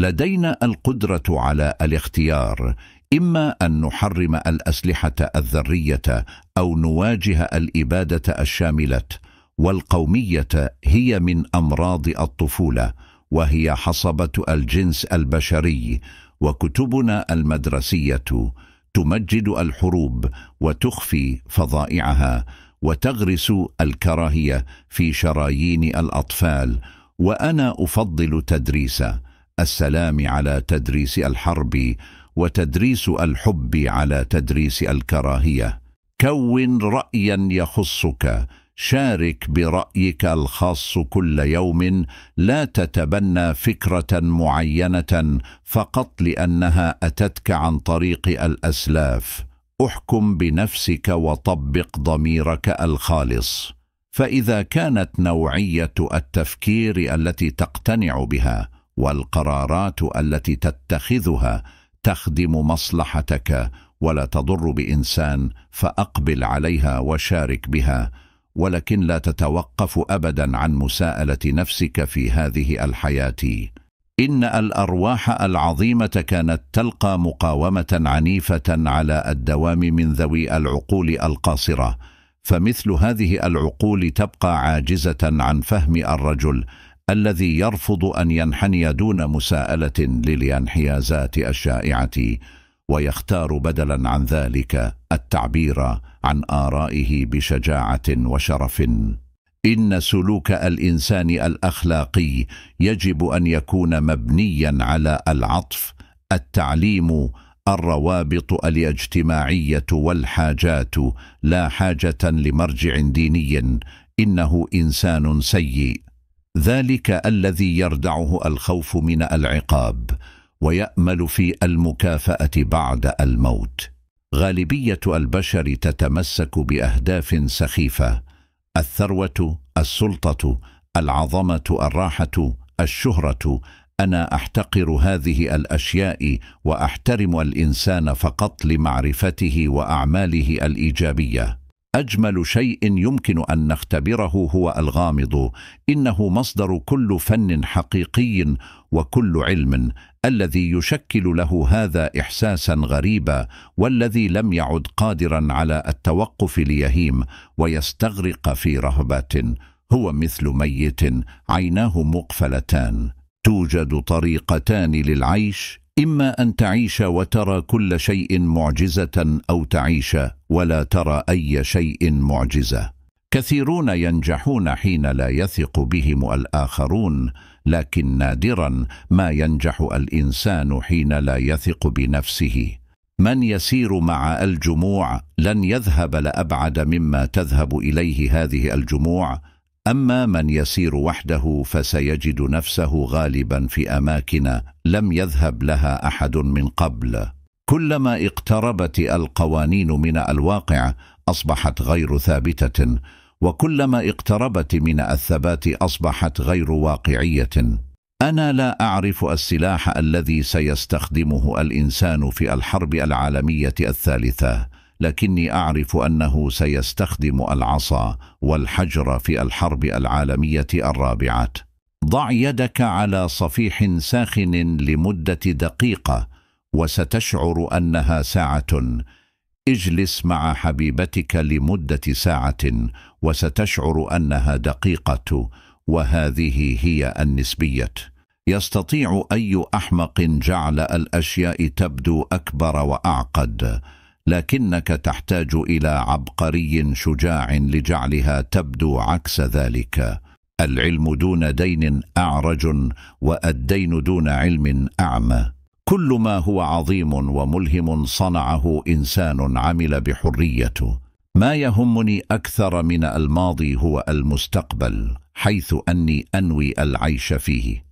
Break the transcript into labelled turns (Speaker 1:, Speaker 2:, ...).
Speaker 1: لدينا القدرة على الاختيار إما أن نحرم الأسلحة الذرية أو نواجه الإبادة الشاملة والقومية هي من أمراض الطفولة وهي حصبة الجنس البشري وكتبنا المدرسية تمجد الحروب وتخفي فظائعها وتغرس الكراهية في شرايين الأطفال وأنا أفضل تدريسه السلام على تدريس الحرب وتدريس الحب على تدريس الكراهية كون رأيا يخصك شارك برأيك الخاص كل يوم لا تتبنى فكرة معينة فقط لأنها أتتك عن طريق الأسلاف احكم بنفسك وطبق ضميرك الخالص فإذا كانت نوعية التفكير التي تقتنع بها والقرارات التي تتخذها تخدم مصلحتك ولا تضر بإنسان فأقبل عليها وشارك بها ولكن لا تتوقف أبدا عن مساءلة نفسك في هذه الحياة إن الأرواح العظيمة كانت تلقى مقاومة عنيفة على الدوام من ذوي العقول القاصرة فمثل هذه العقول تبقى عاجزة عن فهم الرجل الذي يرفض أن ينحني دون مساءلة للانحيازات الشائعة ويختار بدلا عن ذلك التعبير عن آرائه بشجاعة وشرف إن سلوك الإنسان الأخلاقي يجب أن يكون مبنيا على العطف التعليم الروابط الاجتماعية والحاجات لا حاجة لمرجع ديني إنه إنسان سيء ذلك الذي يردعه الخوف من العقاب ويأمل في المكافأة بعد الموت غالبية البشر تتمسك بأهداف سخيفة الثروة، السلطة، العظمة، الراحة، الشهرة أنا أحتقر هذه الأشياء وأحترم الإنسان فقط لمعرفته وأعماله الإيجابية أجمل شيء يمكن أن نختبره هو الغامض إنه مصدر كل فن حقيقي وكل علم الذي يشكل له هذا إحساسا غريبا والذي لم يعد قادرا على التوقف ليهيم ويستغرق في رهبة هو مثل ميت عيناه مقفلتان توجد طريقتان للعيش إما أن تعيش وترى كل شيء معجزة أو تعيش ولا ترى أي شيء معجزة كثيرون ينجحون حين لا يثق بهم الآخرون لكن نادرا ما ينجح الإنسان حين لا يثق بنفسه من يسير مع الجموع لن يذهب لأبعد مما تذهب إليه هذه الجموع أما من يسير وحده فسيجد نفسه غالبا في أماكن لم يذهب لها أحد من قبل كلما اقتربت القوانين من الواقع أصبحت غير ثابتة وكلما اقتربت من الثبات أصبحت غير واقعية أنا لا أعرف السلاح الذي سيستخدمه الإنسان في الحرب العالمية الثالثة لكني أعرف أنه سيستخدم العصا والحجر في الحرب العالمية الرابعة ضع يدك على صفيح ساخن لمدة دقيقة وستشعر أنها ساعة اجلس مع حبيبتك لمدة ساعة وستشعر أنها دقيقة وهذه هي النسبية يستطيع أي أحمق جعل الأشياء تبدو أكبر وأعقد لكنك تحتاج إلى عبقري شجاع لجعلها تبدو عكس ذلك العلم دون دين أعرج والدين دون علم أعمى كل ما هو عظيم وملهم صنعه إنسان عمل بحريته ما يهمني أكثر من الماضي هو المستقبل حيث أني أنوي العيش فيه